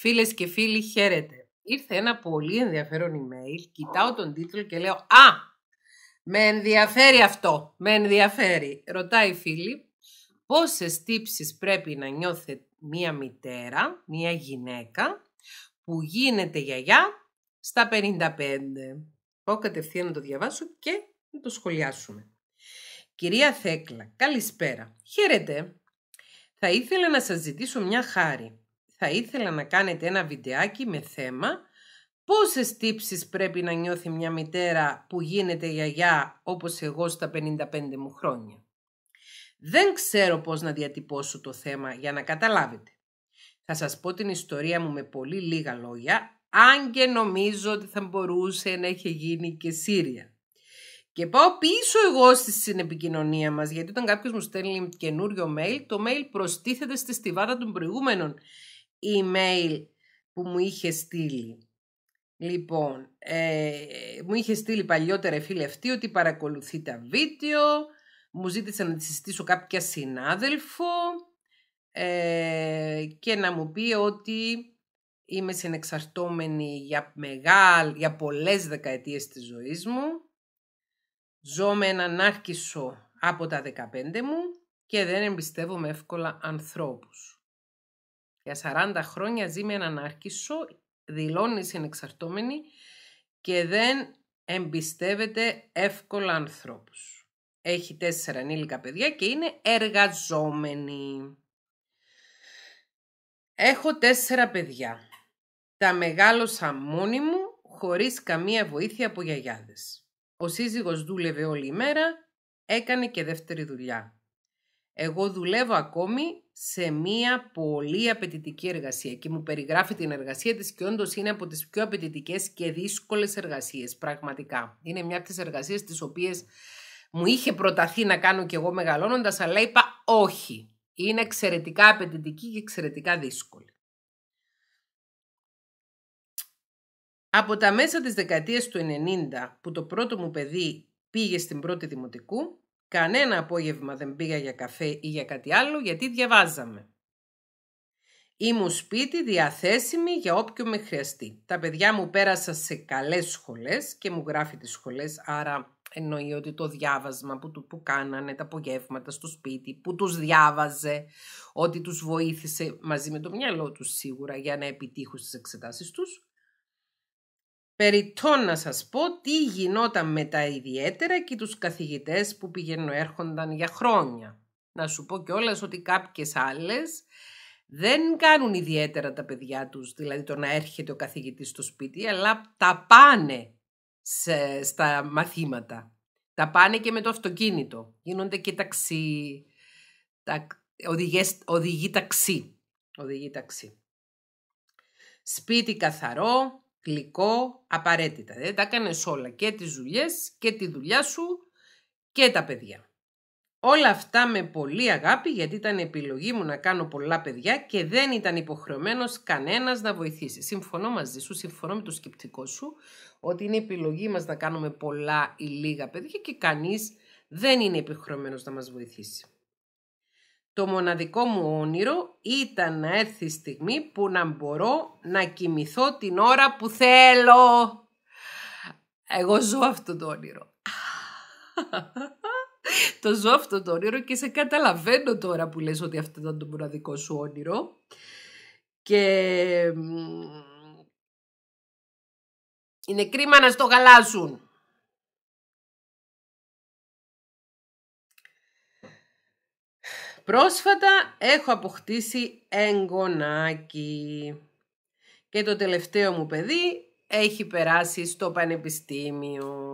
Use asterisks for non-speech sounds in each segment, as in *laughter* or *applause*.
Φίλες και φίλοι, χαίρετε. Ήρθε ένα πολύ ενδιαφέρον email, κοιτάω τον τίτλο και λέω «Α, με ενδιαφέρει αυτό, με ενδιαφέρει». Ρωτάει η φίλη Πόσες τύψεις πρέπει να νιώθει μία μητέρα, μία γυναίκα που γίνεται γιαγιά στα 55. Πάω κατευθείαν να το διαβάσω και να το σχολιάσουμε. Κυρία Θέκλα, καλησπέρα. Χαίρετε. Θα ήθελα να σας ζητήσω μια χάρη θα ήθελα να κάνετε ένα βιντεάκι με θέμα πόσες τύψεις πρέπει να νιώθει μια μητέρα που γίνεται γιαγιά όπως εγώ στα 55 μου χρόνια. Δεν ξέρω πώς να διατυπώσω το θέμα για να καταλάβετε. Θα σας πω την ιστορία μου με πολύ λίγα λόγια, αν και νομίζω ότι θα μπορούσε να έχει γίνει και Σύρια. Και πάω πίσω εγώ στη συνεπικοινωνία μας, γιατί όταν κάποιος μου στέλνει καινούριο mail, το mail προστίθεται στη στιβάδα των προηγούμενων email που μου είχε στείλει. Λοιπόν, ε, μου είχε στείλει παλιότερα ε, φίλη αυτή ότι παρακολουθεί τα βίντεο, μου ζήτησε να τη συστήσω κάποια συνάδελφο ε, και να μου πει ότι είμαι συνεξαρτώμενη για, μεγάλ, για πολλές δεκαετίες της ζωής μου, ζω με έναν άρχισο από τα 15 μου και δεν εμπιστεύομαι εύκολα ανθρώπους. Για 40 χρόνια ζει με έναν άρχισο, δηλώνει συνεξαρτώμενη και δεν εμπιστεύεται εύκολα ανθρώπους. Έχει τέσσερα ανήλικα παιδιά και είναι εργαζόμενη. Έχω τέσσερα παιδιά. Τα μεγάλωσα μόνη μου χωρίς καμία βοήθεια από γιαγιάδες. Ο σύζυγος δούλευε όλη η μέρα, έκανε και δεύτερη δουλειά. Εγώ δουλεύω ακόμη σε μία πολύ απαιτητική εργασία και μου περιγράφει την εργασία της και όντως είναι από τις πιο απαιτητικές και δύσκολες εργασίες πραγματικά. Είναι μια από τις εργασίες τις οποίες μου είχε προταθεί να κάνω και εγώ μεγαλώνοντας αλλά είπα όχι. Είναι εξαιρετικά απαιτητική και εξαιρετικά δύσκολη. Από τα μέσα της δεκαετίας του 90 που το πρώτο μου παιδί πήγε στην πρώτη δημοτικού Κανένα απόγευμα δεν πήγα για καφέ ή για κάτι άλλο γιατί διαβάζαμε. Ήμουν σπίτι διαθέσιμη για όποιο με χρειαστεί. Τα παιδιά μου πέρασαν σε καλές σχολές και μου γράφει τις σχολές, άρα εννοεί ότι το διάβασμα που, του, που κάνανε τα απογεύματα στο σπίτι, που τους διάβαζε, ότι τους βοήθησε μαζί με το μυαλό τους σίγουρα για να επιτύχουν στις εξετάσεις τους, Περιττώ να σας πω τι γινόταν με τα ιδιαίτερα και τους καθηγητές που πηγαίνουν έρχονταν για χρόνια. Να σου πω κιόλας ότι κάποιες άλλες δεν κάνουν ιδιαίτερα τα παιδιά τους, δηλαδή το να έρχεται ο καθηγητής στο σπίτι, αλλά τα πάνε στα μαθήματα. Τα πάνε και με το αυτοκίνητο. Γίνονται και ταξί, τα, οδηγές, οδηγεί ταξί. Οδηγεί ταξί. Σπίτι καθαρό, γλυκό, απαραίτητα. Δηλαδή, τα έκανες όλα και τις δουλειές και τη δουλειά σου και τα παιδιά. Όλα αυτά με πολύ αγάπη γιατί ήταν επιλογή μου να κάνω πολλά παιδιά και δεν ήταν υποχρεωμένος κανένας να βοηθήσει. Συμφωνώ μαζί σου, συμφωνώ με το σκεπτικό σου ότι είναι επιλογή μας να κάνουμε πολλά ή λίγα παιδιά και κανείς δεν είναι υποχρεωμένος να μας βοηθήσει. Το μοναδικό μου όνειρο ήταν να έρθει η στιγμή που να μπορώ να κοιμηθώ την ώρα που θέλω. Εγώ ζω αυτό το όνειρο. *laughs* το ζω αυτό το όνειρο και σε καταλαβαίνω τώρα που λες ότι αυτό ήταν το μοναδικό σου όνειρο. Και είναι κρίμα να στο γαλάζουν. Πρόσφατα έχω αποκτήσει εγγονάκι και το τελευταίο μου παιδί έχει περάσει στο πανεπιστήμιο.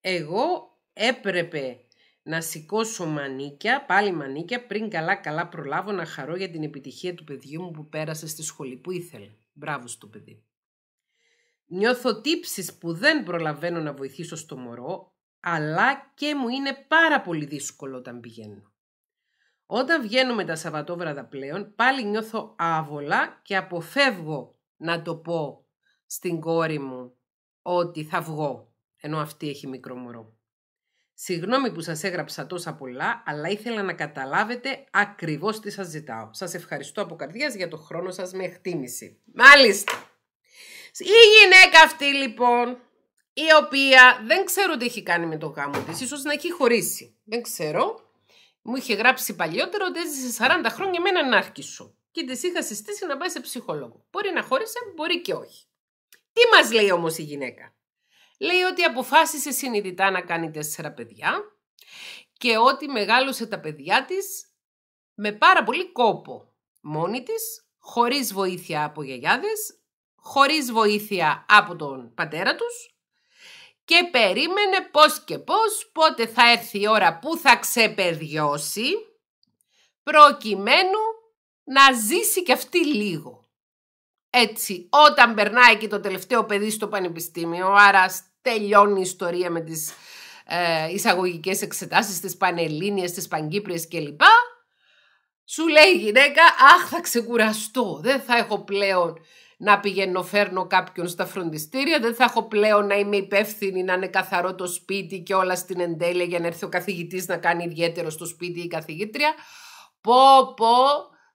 Εγώ έπρεπε να σηκώσω μανίκια, πάλι μανίκια, πριν καλά καλά προλάβω να χαρώ για την επιτυχία του παιδιού μου που πέρασε στη σχολή που ήθελε. Μπράβο στο παιδί. Νιώθω τύψεις που δεν προλαβαίνω να βοηθήσω στο μωρό, αλλά και μου είναι πάρα πολύ δύσκολο όταν πηγαίνω. Όταν βγαίνουμε τα Σαββατόβραδα πλέον, πάλι νιώθω άβολα και αποφεύγω να το πω στην κόρη μου ότι θα βγω, ενώ αυτή έχει μικρό μωρό. Συγγνώμη που σας έγραψα τόσα πολλά, αλλά ήθελα να καταλάβετε ακριβώς τι σας ζητάω. Σας ευχαριστώ από καρδιάς για το χρόνο σας με εκτίμηση. Μάλιστα! Η γυναίκα αυτή λοιπόν η οποία δεν ξέρω τι έχει κάνει με τον γάμο της ίσως να έχει χωρίσει, δεν ξέρω. Μου είχε γράψει παλιότερο ότι έζησε 40 χρόνια με έναν σου. και της είχα συστήσει να πάει σε ψυχολόγο. Μπορεί να χώρισε, μπορεί και όχι. Τι μας λέει όμως η γυναίκα. Λέει ότι αποφάσισε συνειδητά να κάνει τέσσερα παιδιά και ότι μεγάλωσε τα παιδιά της με πάρα πολύ κόπο. Μόνη της, χωρίς βοήθεια από γιαγιάδες, χωρίς βοήθεια από τον πατέρα τους και περίμενε πώς και πώς πότε θα έρθει η ώρα που θα ξεπεδιώσει προκειμένου να ζήσει κι αυτή λίγο. Έτσι, όταν περνάει και το τελευταίο παιδί στο πανεπιστήμιο, άρα τελειώνει η ιστορία με τις ε, εισαγωγικές εξετάσεις, τις πανελλήνιες, τις πανκύπριες κλπ. Σου λέει η γυναίκα, αχ θα ξεκουραστώ, δεν θα έχω πλέον να πηγαίνω φέρνω κάποιον στα φροντιστήρια, δεν θα έχω πλέον να είμαι υπεύθυνη να είναι καθαρό το σπίτι και όλα στην εντέλεια για να έρθει ο καθηγητής να κάνει ιδιαίτερο στο σπίτι η καθηγήτρια. Πω πω,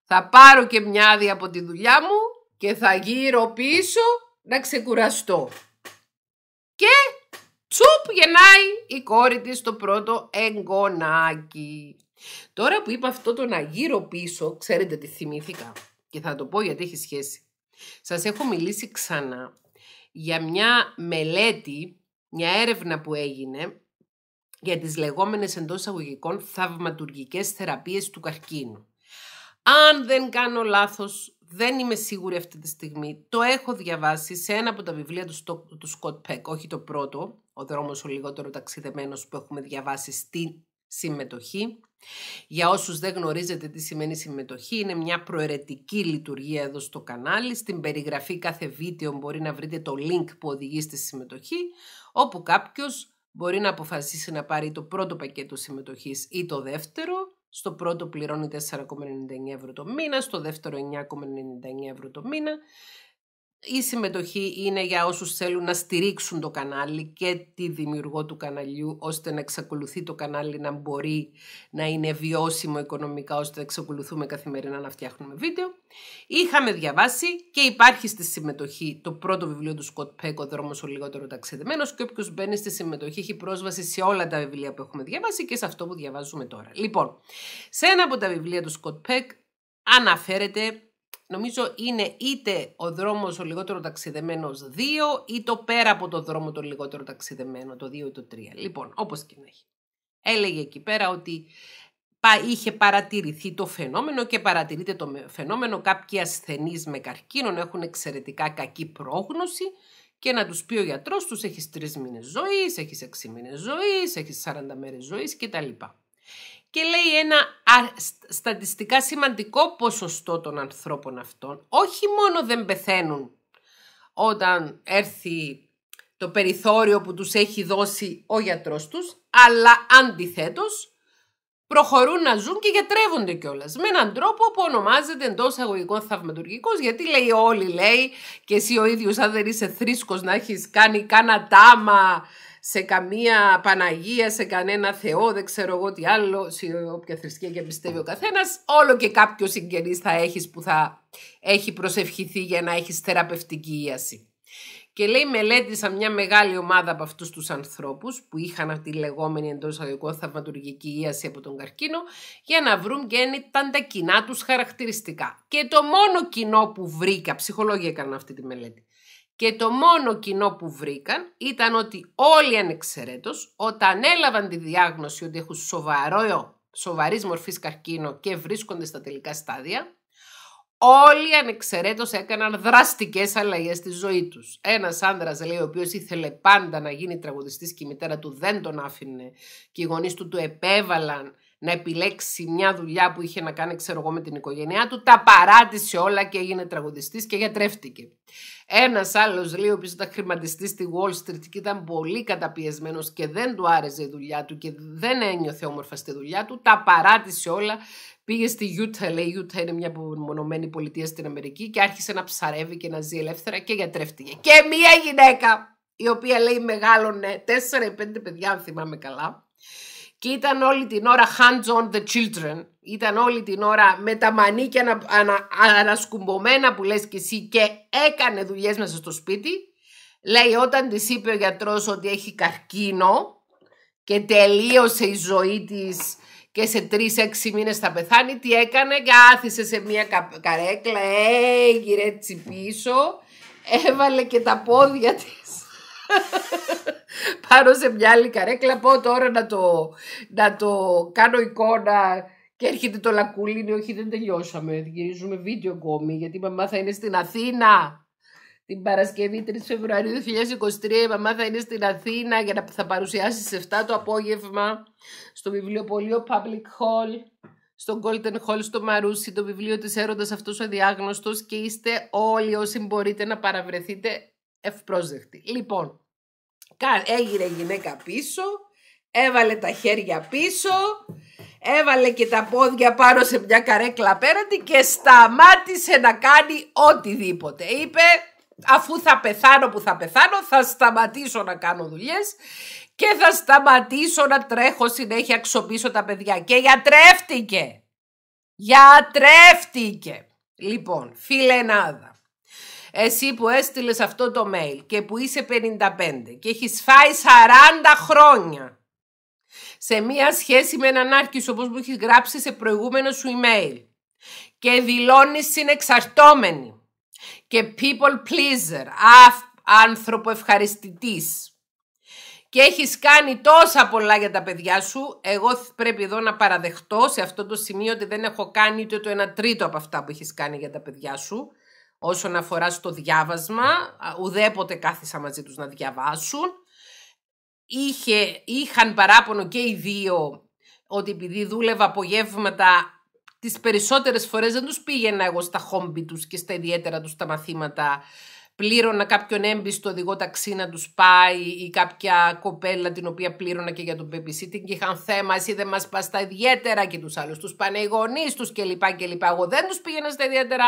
θα πάρω και μια άδεια από τη δουλειά μου και θα γύρω πίσω να ξεκουραστώ. Και τσουπ γεννάει η κόρη της το πρώτο εγγονάκι. Τώρα που είπα αυτό το να γύρω πίσω, ξέρετε τι θυμήθηκα και θα το πω γιατί έχει σχέση. Σας έχω μιλήσει ξανά για μια μελέτη, μια έρευνα που έγινε για τις λεγόμενες εντός αγωγικών θαυματουργικές θεραπείες του καρκίνου. Αν δεν κάνω λάθος, δεν είμαι σίγουρη αυτή τη στιγμή, το έχω διαβάσει σε ένα από τα βιβλία του Σκοτ Πέκ, όχι το πρώτο, ο δρόμος ο λιγότερο ταξιδεμένος που έχουμε διαβάσει στην συμμετοχή. Για όσους δεν γνωρίζετε τι σημαίνει συμμετοχή, είναι μια προαιρετική λειτουργία εδώ στο κανάλι. Στην περιγραφή κάθε βίντεο μπορεί να βρείτε το link που οδηγεί στη συμμετοχή, όπου κάποιος μπορεί να αποφασίσει να πάρει το πρώτο πακέτο συμμετοχής ή το δεύτερο. Στο πρώτο πληρώνει 4,99 ευρώ το μήνα, στο δεύτερο 9,99 ευρώ το μήνα. Η συμμετοχή είναι για όσους θέλουν να στηρίξουν το κανάλι και τη δημιουργό του καναλιού ώστε να εξακολουθεί το κανάλι να μπορεί να είναι βιώσιμο οικονομικά ώστε να εξακολουθούμε καθημερινά να φτιάχνουμε βίντεο. Είχαμε διαβάσει και υπάρχει στη συμμετοχή το πρώτο βιβλίο του Σκοτ Πέκ, ο δρόμος ο λιγότερο ταξιδεμένος και οποίο μπαίνει στη συμμετοχή έχει πρόσβαση σε όλα τα βιβλία που έχουμε διαβάσει και σε αυτό που διαβάζουμε τώρα. Λοιπόν, σε ένα από τα βιβλία του Σκοτ Πέκ αναφέρεται νομίζω είναι είτε ο δρόμος ο λιγότερο ταξιδεμένος 2 ή το πέρα από το δρόμο το λιγότερο ταξιδεμένο, το 2 ή το 3. Λοιπόν, όπως και να έχει. Έλεγε εκεί πέρα ότι είχε παρατηρηθεί το φαινόμενο και παρατηρείται το φαινόμενο κάποιοι ασθενείς με καρκίνο έχουν εξαιρετικά κακή πρόγνωση και να τους πει ο γιατρός τους έχεις τρεις μήνες ζωής, έχεις έξι μήνες ζωής, έχεις 40 μέρες ζωής κτλ και λέει ένα στατιστικά σημαντικό ποσοστό των ανθρώπων αυτών όχι μόνο δεν πεθαίνουν όταν έρθει το περιθώριο που τους έχει δώσει ο γιατρός τους, αλλά αντιθέτως προχωρούν να ζουν και γιατρεύονται κιόλας. Με έναν τρόπο που ονομάζεται εντός αγωγικών θαυματουργικός, γιατί λέει όλοι, λέει, και εσύ ο ίδιος, αν δεν είσαι θρήσκος, να έχεις κάνει κάνα τάμα σε καμία Παναγία, σε κανένα Θεό, δεν ξέρω εγώ τι άλλο, σε όποια θρησκεία και πιστεύει ο καθένας. Όλο και κάποιος συγγενής θα έχεις που θα έχει προσευχηθεί για να έχεις θεραπευτική ίαση. Και λέει, μελέτησα μια μεγάλη ομάδα από αυτούς τους ανθρώπους που είχαν αυτή τη λεγόμενη εντός αγωγικών θαυματουργική ίαση από τον καρκίνο, για να βρουν και ήταν τα κοινά τους χαρακτηριστικά. Και το μόνο κοινό που βρήκα, ψυχολόγοι έκαναν αυτή τη μελέτη, και το μόνο κοινό που βρήκαν ήταν ότι όλοι ανεξαιρέτως όταν έλαβαν τη διάγνωση ότι έχουν σοβαρό, σοβαρής μορφής καρκίνο και βρίσκονται στα τελικά στάδια, όλοι ανεξαιρέτως έκαναν δραστικές αλλαγές στη ζωή τους. Ένας άνδρας, λέει, ο οποίος ήθελε πάντα να γίνει τραγουδιστής και η μητέρα του δεν τον άφηνε και οι γονείς του του επέβαλαν να επιλέξει μια δουλειά που είχε να κάνει, ξέρω εγώ, με την οικογένειά του, τα παράτησε όλα και έγινε τραγουδιστής και γιατρεύτηκε. Ένας άλλος λέει, ο οποίος ήταν χρηματιστής στη Wall Street και ήταν πολύ καταπιεσμένος και δεν του άρεσε η δουλειά του και δεν ένιωθε όμορφα στη δουλειά του, τα παράτησε όλα. Πήγε στη Utah, λέει, η Utah είναι μια απομονωμένη πολιτεία στην Αμερική και άρχισε να ψαρεύει και να ζει ελεύθερα και γιατρεύτηκε. Και μια γυναίκα, η οποία λέει μεγάλωνε 4-5 παιδιά, αν θυμάμαι καλά, και ήταν όλη την ώρα hands on the children. Ήταν όλη την ώρα με τα μανίκια ανα, ανα, ανασκουμπωμένα που λες και εσύ και έκανε δουλειές μέσα στο σπίτι. Λέει όταν της είπε ο γιατρός ότι έχει καρκίνο και τελείωσε η ζωή της και σε τρει-έξι μήνες θα πεθάνει, τι έκανε κάθισε σε μια καρέκλα, έγινε έτσι πίσω, έβαλε και τα πόδια της πάνω σε μια άλλη καρέκλα. πω τώρα να το, να το κάνω εικόνα και έρχεται το λακούλι. Ναι, όχι δεν τελειώσαμε, γυρίζουμε βίντεο ακόμη γιατί η μαμά θα είναι στην Αθήνα. Την Παρασκευή 3 Φεβρουαρίου 2023 η μαμά θα είναι στην Αθήνα για να θα παρουσιάσει σε 7 το απόγευμα στο βιβλιοπωλείο Public Hall, στο Golden Hall στο Μαρούσι, το βιβλίο της έρωτας αυτός ο διάγνωστος και είστε όλοι όσοι μπορείτε να παραβρεθείτε ευπρόσδεκτη. Λοιπόν, έγινε γυναίκα πίσω, έβαλε τα χέρια πίσω, έβαλε και τα πόδια πάνω σε μια καρέκλα απέναντι και σταμάτησε να κάνει οτιδήποτε. Είπε, αφού θα πεθάνω που θα πεθάνω, θα σταματήσω να κάνω δουλειές και θα σταματήσω να τρέχω συνέχεια ξοπίσω τα παιδιά. Και γιατρεύτηκε. Γιατρεύτηκε. Λοιπόν, φιλενάδα. Εσύ που έστειλες αυτό το mail και που είσαι 55 και έχεις φάει 40 χρόνια σε μία σχέση με έναν άρχισο όπως μου έχεις γράψει σε προηγούμενο σου email και δηλώνεις συνεξαρτώμενη και people pleaser, άνθρωπο ευχαριστητής και έχεις κάνει τόσα πολλά για τα παιδιά σου, εγώ πρέπει εδώ να παραδεχτώ σε αυτό το σημείο ότι δεν έχω κάνει ούτε το ένα τρίτο από αυτά που έχεις κάνει για τα παιδιά σου όσον αφορά στο διάβασμα. Ουδέποτε κάθισα μαζί τους να διαβάσουν. Είχε, είχαν παράπονο και οι δύο ότι επειδή δούλευα απογεύματα τις περισσότερες φορές δεν τους πήγαινα εγώ στα χόμπι τους και στα ιδιαίτερα τους τα μαθήματα πλήρωνα κάποιον έμπιστο οδηγό ταξί να τους πάει ή κάποια κοπέλα την οποία πλήρωνα και για τον babysitting και είχαν θέμα εσύ δεν μας πας τα ιδιαίτερα και τους άλλους τους πάνε οι γονείς τους κλπ. Εγώ δεν τους πήγαινα στα ιδιαίτερα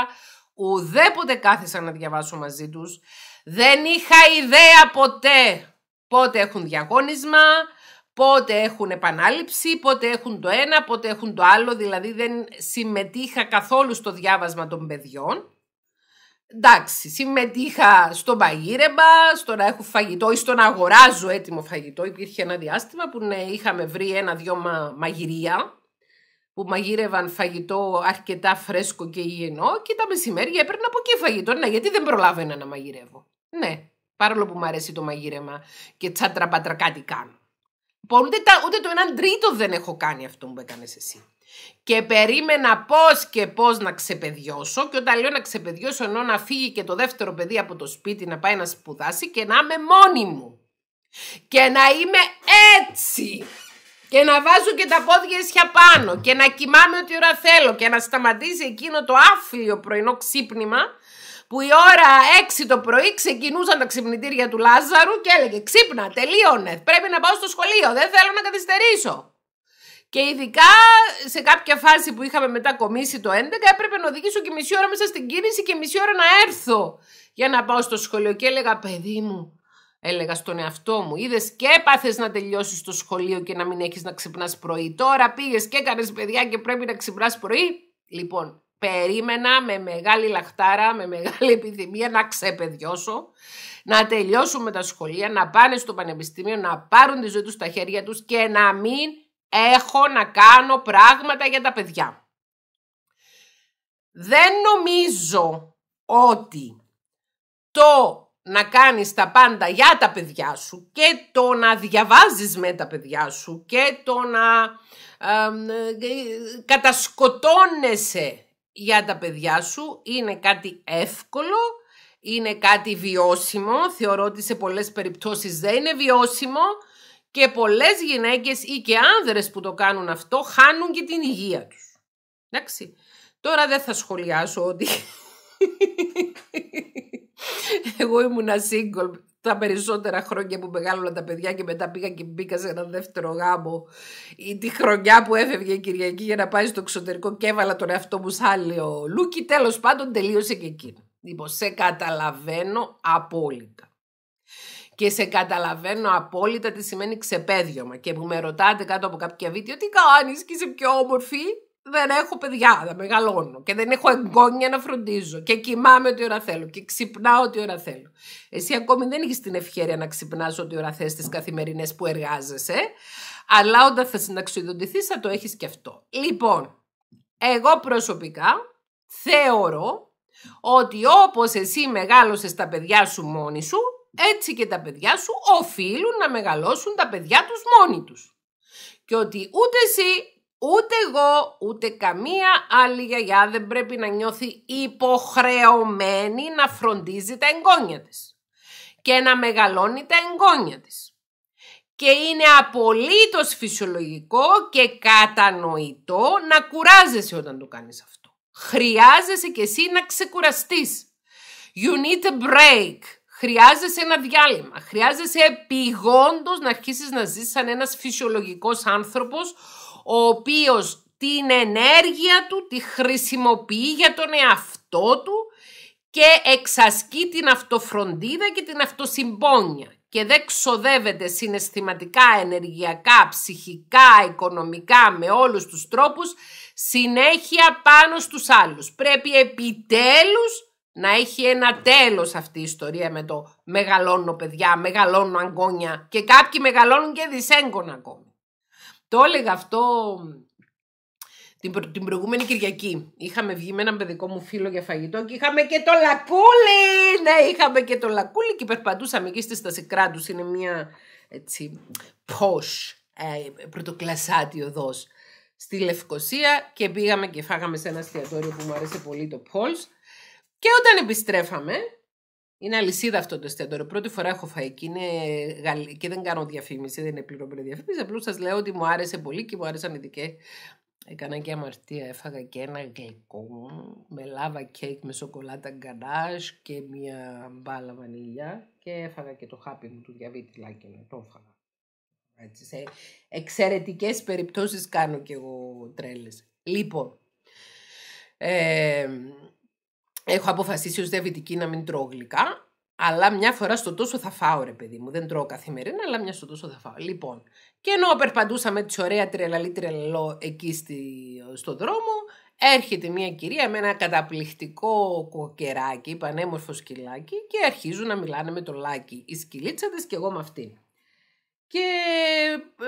Ουδέποτε κάθεσα να διαβάσω μαζί τους. Δεν είχα ιδέα ποτέ πότε έχουν διαγώνισμα, πότε έχουν επανάληψη, πότε έχουν το ένα, πότε έχουν το άλλο. Δηλαδή δεν συμμετείχα καθόλου στο διάβασμα των παιδιών. Εντάξει, συμμετείχα στο παγίρεμπα, στο να έχω φαγητό ή στο να αγοράζω έτοιμο φαγητό. Υπήρχε ένα διάστημα που ναι, είχαμε βρει ένα-δυο μα... μαγειρία που μαγείρευαν φαγητό αρκετά φρέσκο και υγιεινό και τα μεσημέρια έπαιρνα από εκεί φαγητό. Ναι, γιατί δεν προλάβαινα να μαγειρεύω. Ναι, παρόλο που μου αρέσει το μαγείρεμα και τσάτρα πατρα κάτι κάνω. Λοιπόν, ούτε, τα, ούτε το έναν τρίτο δεν έχω κάνει αυτό που έκανες εσύ. Και περίμενα πώς και πώς να ξεπεδιώσω. Και όταν λέω να ξεπεδιώσω, ενώ να φύγει και το δεύτερο παιδί από το σπίτι να πάει να σπουδάσει και να είμαι μόνη μου. Και να είμαι έτσι και να βάζω και τα πόδια ίσια πάνω και να κοιμάμαι ό,τι ώρα θέλω και να σταματήσει εκείνο το άφλιο πρωινό ξύπνημα που η ώρα 6 το πρωί ξεκινούσαν τα ξυπνητήρια του Λάζαρου και έλεγε «Ξύπνα, τελείωνε, πρέπει να πάω στο σχολείο, δεν θέλω να καθυστερήσω». Και ειδικά σε κάποια φάση που είχαμε μετά κομίσει το 11 έπρεπε να οδηγήσω και μισή ώρα μέσα στην κίνηση και μισή ώρα να έρθω για να πάω στο σχολείο. Και έλεγα «Παιδί μου, έλεγα στον εαυτό μου. Είδες και έπαθες να τελειώσεις το σχολείο και να μην έχεις να ξυπνάς πρωί. Τώρα πήγες και έκανες παιδιά και πρέπει να ξυπνάς πρωί. Λοιπόν, περίμενα με μεγάλη λαχτάρα, με μεγάλη επιθυμία να ξεπεδιώσω, να με τα σχολεία, να πάνε στο πανεπιστήμιο, να πάρουν τη ζωή τους στα χέρια τους και να μην έχω να κάνω πράγματα για τα παιδιά. Δεν νομίζω ότι το να κάνεις τα πάντα για τα παιδιά σου και το να διαβάζεις με τα παιδιά σου και το να ε, κατασκοτώνεσαι για τα παιδιά σου είναι κάτι εύκολο, είναι κάτι βιώσιμο, θεωρώ ότι σε πολλές περιπτώσεις δεν είναι βιώσιμο και πολλές γυναίκες ή και άνδρες που το κάνουν αυτό χάνουν και την υγεία τους. Εντάξει. Τώρα δεν θα σχολιάσω ότι εγώ ήμουνα single τα περισσότερα χρόνια που μεγάλωνα τα παιδιά και μετά πήγα και μπήκα σε ένα δεύτερο γάμο ή τη χρονιά που έφευγε η Κυριακή για να πάει στο εξωτερικό και έβαλα τον εαυτό μου σαν Λούκι τέλος πάντων τελείωσε και εκεί Λοιπόν, σε καταλαβαίνω απόλυτα. Και σε καταλαβαίνω απόλυτα τι σημαίνει ξεπέδιωμα. Και που με ρωτάτε κάτω από κάποια βίντεο, τι κάνεις και είσαι πιο όμορφη δεν έχω παιδιά, δεν μεγαλώνω και δεν έχω εγγόνια να φροντίζω και κοιμάμαι ό,τι ώρα θέλω και ξυπνάω ό,τι ώρα θέλω. Εσύ ακόμη δεν έχεις την ευχαίρεια να ξυπνάς ό,τι ώρα θες τις καθημερινές που εργάζεσαι, αλλά όταν θα συναξιδοντηθείς θα το έχεις και αυτό. Λοιπόν, εγώ προσωπικά θεωρώ ότι όπως εσύ μεγάλωσες τα παιδιά σου μόνη σου, έτσι και τα παιδιά σου οφείλουν να μεγαλώσουν τα παιδιά τους μόνοι τους. Και ότι ούτε εσύ Ούτε εγώ, ούτε καμία άλλη γιαγιά δεν πρέπει να νιώθει υποχρεωμένη να φροντίζει τα εγγόνια της και να μεγαλώνει τα εγγόνια της. Και είναι απολύτως φυσιολογικό και κατανοητό να κουράζεσαι όταν το κάνεις αυτό. Χρειάζεσαι και εσύ να ξεκουραστείς. You need a break. Χρειάζεσαι ένα διάλειμμα. Χρειάζεσαι επιγόντως να αρχίσεις να ζεις σαν ένας φυσιολογικός άνθρωπος ο οποίος την ενέργεια του τη χρησιμοποιεί για τον εαυτό του και εξασκεί την αυτοφροντίδα και την αυτοσυμπόνια και δεν ξοδεύεται συναισθηματικά, ενεργειακά, ψυχικά, οικονομικά με όλους τους τρόπους συνέχεια πάνω στους άλλους. Πρέπει επιτέλους να έχει ένα τέλος αυτή η ιστορία με το μεγαλώνω παιδιά, μεγαλώνω αγκόνια και κάποιοι μεγαλώνουν και δυσέγγωνα ακόμα. Το έλεγα αυτό την, προηγούμενη Κυριακή. Είχαμε βγει με έναν παιδικό μου φίλο για φαγητό και είχαμε και το λακούλι! Ναι, είχαμε και το λακούλι και περπατούσαμε εκεί στη στάση του. Είναι μια έτσι posh ε, πρωτοκλασάτη οδός στη Λευκοσία και πήγαμε και φάγαμε σε ένα εστιατόριο που μου αρέσει πολύ το Πόλς και όταν επιστρέφαμε είναι αλυσίδα αυτό το εστιατόριο. Πρώτη φορά έχω φάει και, είναι και δεν κάνω διαφήμιση, δεν είναι πληρωμένη διαφήμιση. Απλώς σας λέω ότι μου άρεσε πολύ και μου άρεσαν οι δικέ. Έκανα και αμαρτία. Έφαγα και ένα γλυκό με λάβα κέικ με σοκολάτα γκανάζ και μια μπάλα βανίλια. Και έφαγα και το χάπι μου του λάκι και Το έφαγα. Έτσι, σε εξαιρετικές περιπτώσεις κάνω κι εγώ τρέλες. Λοιπόν, ε, έχω αποφασίσει ως διαβητική να μην τρώω γλυκά, αλλά μια φορά στο τόσο θα φάω, ρε παιδί μου. Δεν τρώω καθημερινά, αλλά μια στο τόσο θα φάω. Λοιπόν, και ενώ περπατούσαμε τη ωραία τρελαλή τρελό εκεί στο δρόμο, έρχεται μια κυρία με ένα καταπληκτικό κοκεράκι, πανέμορφο σκυλάκι, και αρχίζουν να μιλάνε με το λάκι. Η σκυλίτσα και εγώ με αυτήν. Και ε,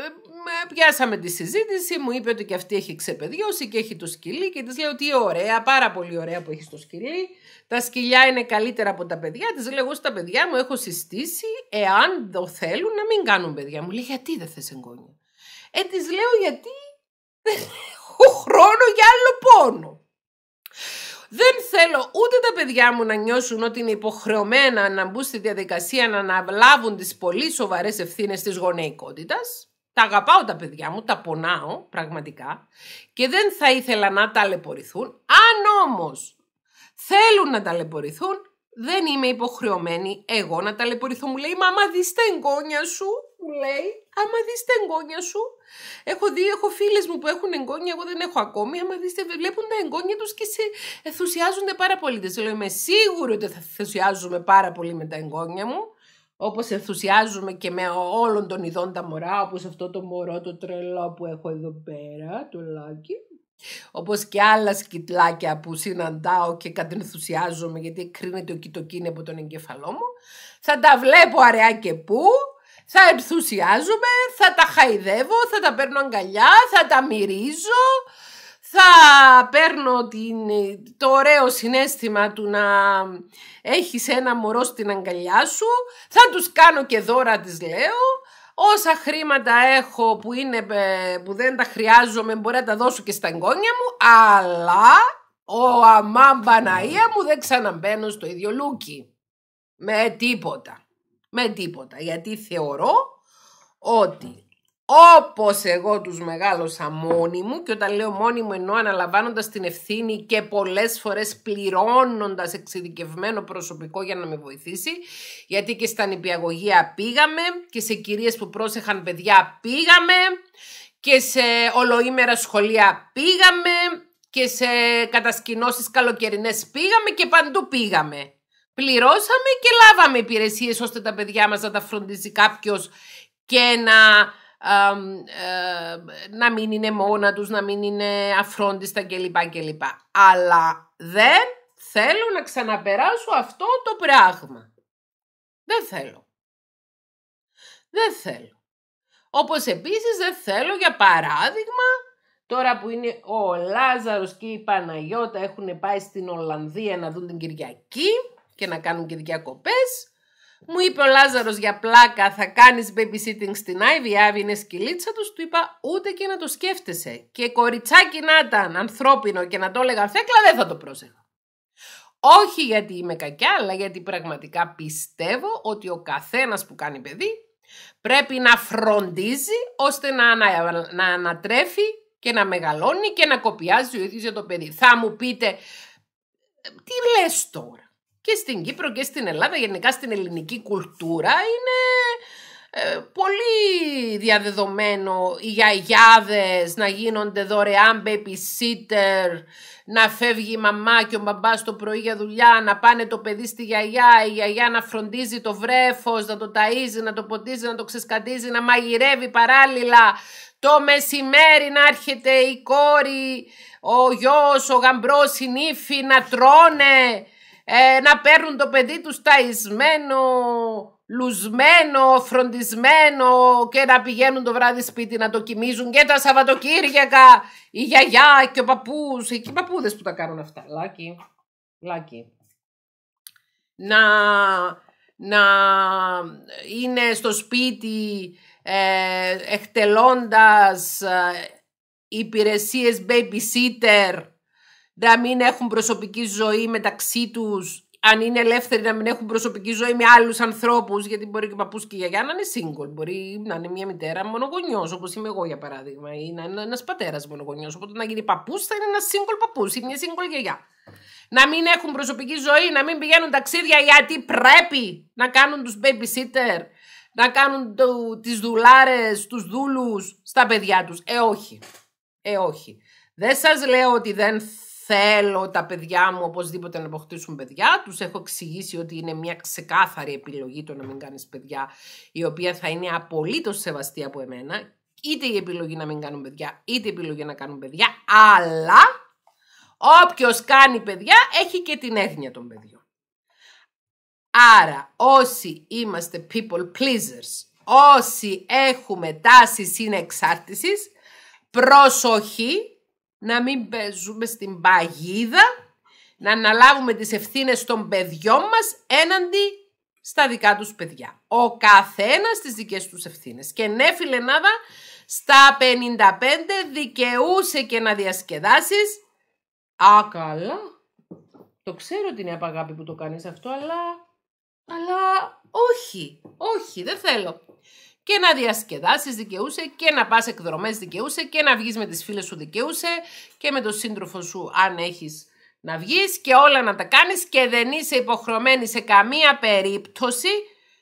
πιάσαμε τη συζήτηση, μου είπε ότι και αυτή έχει ξεπεδιώσει και έχει το σκυλί και της λέω ότι ωραία, πάρα πολύ ωραία που έχει το σκυλί. Τα σκυλιά είναι καλύτερα από τα παιδιά. Της λέω εγώ στα παιδιά μου έχω συστήσει εάν το θέλουν να μην κάνουν παιδιά. Μου λέει γιατί δεν θες εγγόνια. Ε, της λέω γιατί δεν έχω χρόνο για άλλο πόνο. Δεν θέλω ούτε τα παιδιά μου να νιώσουν ότι είναι υποχρεωμένα να μπουν στη διαδικασία να αναλάβουν τις πολύ σοβαρές ευθύνες της γονεϊκότητας. Τα αγαπάω τα παιδιά μου, τα πονάω πραγματικά και δεν θα ήθελα να ταλαιπωρηθούν. Αν όμως θέλουν να ταλαιπωρηθούν, δεν είμαι υποχρεωμένη εγώ να ταλαιπωρηθώ. Μου λέει, μα άμα δεις τα εγγόνια σου, μου λέει, άμα δεις τα εγγόνια σου, έχω δει, έχω φίλες μου που έχουν εγγόνια, εγώ δεν έχω ακόμη, άμα δεις, βλέπουν τα εγγόνια τους και σε ενθουσιάζονται πάρα πολύ. Δεν λέω, είμαι σίγουρη ότι θα ενθουσιάζομαι πάρα πολύ με τα εγγόνια μου. Όπως ενθουσιάζουμε και με όλων των ειδών τα μωρά, όπως αυτό το μωρό το τρελό που έχω εδώ πέρα, το λάκι, όπως και άλλα σκυτλάκια που συναντάω και κατενθουσιάζομαι γιατί κρίνεται ο κοιτοκίνη από τον εγκεφαλό μου, θα τα βλέπω αραιά και πού, θα ενθουσιάζομαι, θα τα χαϊδεύω, θα τα παίρνω αγκαλιά, θα τα μυρίζω, θα παίρνω την, το ωραίο συνέστημα του να έχεις ένα μωρό στην αγκαλιά σου, θα τους κάνω και δώρα τις λέω, Όσα χρήματα έχω που, είναι, ε, που δεν τα χρειάζομαι μπορεί να τα δώσω και στα εγγόνια μου, αλλά ο αμάν μου δεν ξαναμπαίνω στο ίδιο λούκι. Με τίποτα. Με τίποτα. Γιατί θεωρώ ότι όπως εγώ τους μεγάλωσα μόνη μου και όταν λέω μόνη μου εννοώ αναλαμβάνοντας την ευθύνη και πολλές φορές πληρώνοντας εξειδικευμένο προσωπικό για να με βοηθήσει γιατί και στα νηπιαγωγεία πήγαμε και σε κυρίες που πρόσεχαν παιδιά πήγαμε και σε ολοήμερα σχολεία πήγαμε και σε κατασκηνώσεις καλοκαιρινές πήγαμε και παντού πήγαμε. Πληρώσαμε και λάβαμε υπηρεσίες ώστε τα παιδιά μας να τα φροντίζει κάποιος και να ε, να μην είναι μόνα τους, να μην είναι αφρόντιστα κλπ. κλπ. Αλλά δεν θέλω να ξαναπεράσω αυτό το πράγμα. Δεν θέλω. Δεν θέλω. Όπως επίσης δεν θέλω για παράδειγμα, τώρα που είναι ο Λάζαρος και η Παναγιώτα έχουν πάει στην Ολλανδία να δουν την Κυριακή και να κάνουν Κυριακοπές, μου είπε ο Λάζαρος για πλάκα θα κάνεις babysitting στην Άιβη, η είναι σκυλίτσα τους, του είπα ούτε και να το σκέφτεσαι. Και κοριτσάκι να ήταν ανθρώπινο και να το έλεγα θέκλα, δεν θα το πρόσεχα. Όχι γιατί είμαι κακιά, αλλά γιατί πραγματικά πιστεύω ότι ο καθένας που κάνει παιδί πρέπει να φροντίζει ώστε να, να ανατρέφει και να μεγαλώνει και να κοπιάζει ο ίδιος για το παιδί. Θα μου πείτε, τι λες τώρα και στην Κύπρο και στην Ελλάδα, γενικά στην ελληνική κουλτούρα, είναι ε, πολύ διαδεδομένο οι γιαγιάδες να γίνονται δωρεάν babysitter, να φεύγει η μαμά και ο μπαμπάς το πρωί για δουλειά, να πάνε το παιδί στη γιαγιά, η γιαγιά να φροντίζει το βρέφος, να το ταΐζει, να το ποτίζει, να το ξεσκατίζει, να μαγειρεύει παράλληλα, το μεσημέρι να έρχεται η κόρη, ο γιος, ο γαμπρός, η νύφη να τρώνε, ε, να παίρνουν το παιδί τους ταϊσμένο, λουσμένο, φροντισμένο και να πηγαίνουν το βράδυ σπίτι να το κοιμίζουν και τα Σαββατοκύριακα η γιαγιά και ο παππούς, ε, και οι παππούδες που τα κάνουν αυτά, λάκι, λάκι. Να, να είναι στο σπίτι ε, εκτελώντας ε, υπηρεσίες babysitter να μην έχουν προσωπική ζωή μεταξύ τους. αν είναι ελεύθεροι να μην έχουν προσωπική ζωή με άλλους ανθρώπους, γιατί μπορεί και ο παππούς και η γιαγιά να είναι single. Μπορεί να είναι μια μητέρα μονογονιός, όπως είμαι εγώ για παράδειγμα, ή να είναι ένας πατέρας μονογονιός. Οπότε να γίνει παππούς θα είναι ένας single παππούς ή μια single γιαγιά. Να μην έχουν προσωπική ζωή, να μην πηγαίνουν ταξίδια γιατί πρέπει να κάνουν τους babysitter, να κάνουν το, τις δουλάρες, τους δούλους στα παιδιά τους. Ε, όχι. Ε, όχι. Δεν σας λέω ότι δεν θέλω τα παιδιά μου οπωσδήποτε να αποκτήσουν παιδιά. Τους έχω εξηγήσει ότι είναι μια ξεκάθαρη επιλογή το να μην κάνεις παιδιά, η οποία θα είναι απολύτως σεβαστή από εμένα. Είτε η επιλογή να μην κάνουν παιδιά, είτε η επιλογή να κάνουν παιδιά, αλλά όποιος κάνει παιδιά έχει και την έγνοια των παιδιών. Άρα όσοι είμαστε people pleasers, όσοι έχουμε τάση συνέξάρτηση. προσοχή να μην παίζουμε στην παγίδα, να αναλάβουμε τις ευθύνες των παιδιών μας έναντι στα δικά τους παιδιά. Ο καθένας στις δικές τους ευθύνες. Και ναι φιλενάδα, στα 55 δικαιούσε και να διασκεδάσεις. Α, καλά. Το ξέρω ότι είναι απαγάπη που το κάνεις αυτό, αλλά... Αλλά όχι, όχι, δεν θέλω και να διασκεδάσεις δικαιούσε και να πας εκδρομές δικαιούσε και να βγεις με τις φίλες σου δικαιούσε και με τον σύντροφο σου αν έχεις να βγεις και όλα να τα κάνεις και δεν είσαι υποχρεωμένη σε καμία περίπτωση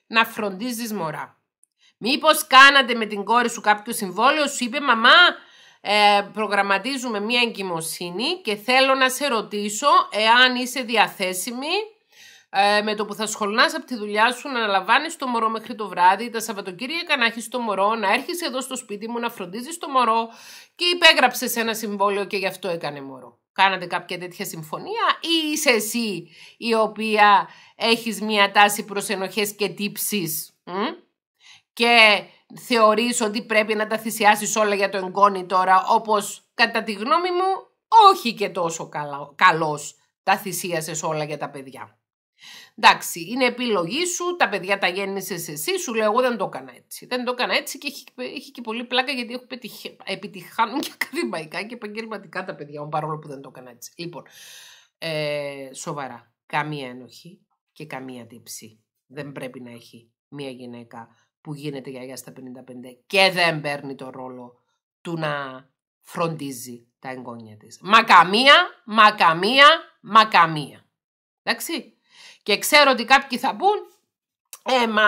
να φροντίζεις μωρά. Μήπως κάνατε με την κόρη σου κάποιο συμβόλαιο, σου είπε «Μαμά, ε, προγραμματίζουμε μία εγκυμοσύνη και θέλω να σε ρωτήσω εάν είσαι διαθέσιμη ε, με το που θα σχολνάς από τη δουλειά σου, να αναλαμβάνει το μωρό μέχρι το βράδυ, τα Σαββατοκύριακα να έχεις το μωρό, να έρχεσαι εδώ στο σπίτι μου, να φροντίζεις το μωρό και υπέγραψες ένα συμβόλαιο και γι' αυτό έκανε μωρό. Κάνατε κάποια τέτοια συμφωνία ή είσαι εσύ η οποία οποια εχει μια τάση προς ενοχές και τύψεις και θεωρείς ότι πρέπει να τα θυσιάσεις όλα για το εγγόνι τώρα όπως κατά τη γνώμη μου όχι και τόσο καλό, καλός τα θυσίασες όλα για τα παιδιά. Εντάξει, είναι επιλογή σου, τα παιδιά τα γέννησες εσύ, σου λέω εγώ δεν το έκανα έτσι. Δεν το έκανα έτσι και έχει, έχει και πολύ πλάκα γιατί έχω επιτυχάνουν και *laughs* ακαδημαϊκά και επαγγελματικά τα παιδιά μου παρόλο που δεν το έκανα έτσι. Λοιπόν, ε, σοβαρά, καμία ενοχή και καμία τύψη δεν πρέπει να έχει μια γυναίκα που γίνεται γιαγιά στα 55 και δεν παίρνει το ρόλο του να φροντίζει τα εγγόνια της. Μα καμία, μα καμία, μα καμία. Εντάξει. Και ξέρω ότι κάποιοι θα πούν, ε, μα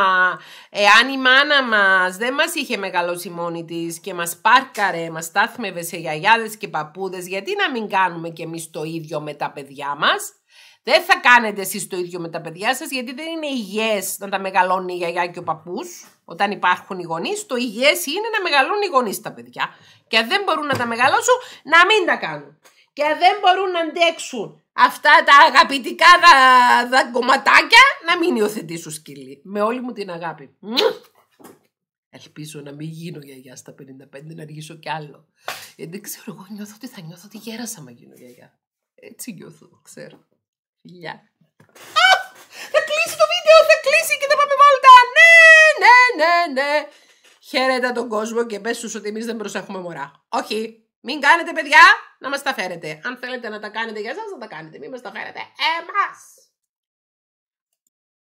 εάν η μάνα μας δεν μας είχε μεγαλώσει μόνη της και μας πάρκαρε, μας στάθμευε σε γιαγιάδες και παππούδες, γιατί να μην κάνουμε και εμείς το ίδιο με τα παιδιά μας. Δεν θα κάνετε εσείς το ίδιο με τα παιδιά σας, γιατί δεν είναι υγιές να τα μεγαλώνει η γιαγιά και ο παππούς, όταν υπάρχουν οι γονείς, Το υγιές είναι να μεγαλώνουν οι γονείς τα παιδιά. Και δεν μπορούν να τα μεγαλώσουν, να μην τα κάνουν. Και δεν μπορούν να αντέξουν αυτά τα αγαπητικά τα, να μην υιοθετήσουν σκύλι. Με όλη μου την αγάπη. Ελπίζω να μην γίνω γιαγιά στα 55, να αργήσω κι άλλο. Γιατί δεν ξέρω, εγώ νιώθω ότι θα νιώθω ότι γέρασα μα γίνω γιαγιά. Έτσι νιώθω, ξέρω. Γεια. Θα κλείσει το βίντεο, θα κλείσει και θα πάμε βόλτα. Ναι, ναι, ναι, ναι. Χαίρετα τον κόσμο και πες τους ότι εμείς δεν προσέχουμε μωρά. Όχι. Μην κάνετε παιδιά να μας τα φέρετε. Αν θέλετε να τα κάνετε για εσάς, να τα κάνετε. Μην μας τα φέρετε εμάς.